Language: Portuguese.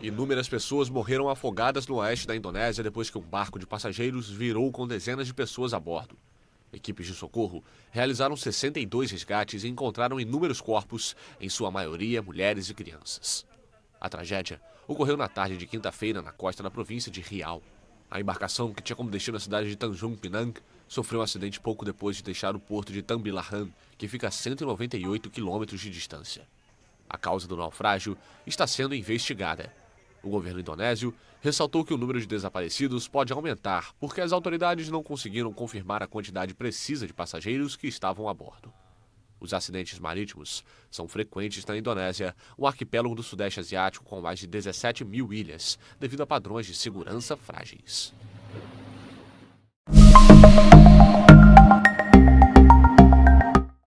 Inúmeras pessoas morreram afogadas no oeste da Indonésia depois que um barco de passageiros virou com dezenas de pessoas a bordo. Equipes de socorro realizaram 62 resgates e encontraram inúmeros corpos, em sua maioria mulheres e crianças. A tragédia ocorreu na tarde de quinta-feira na costa da província de Riau. A embarcação, que tinha como destino a cidade de Tanjung Pinang, sofreu um acidente pouco depois de deixar o porto de Tambilahan, que fica a 198 quilômetros de distância. A causa do naufrágio está sendo investigada. O governo indonésio ressaltou que o número de desaparecidos pode aumentar porque as autoridades não conseguiram confirmar a quantidade precisa de passageiros que estavam a bordo. Os acidentes marítimos são frequentes na Indonésia, um arquipélago do Sudeste Asiático com mais de 17 mil ilhas, devido a padrões de segurança frágeis.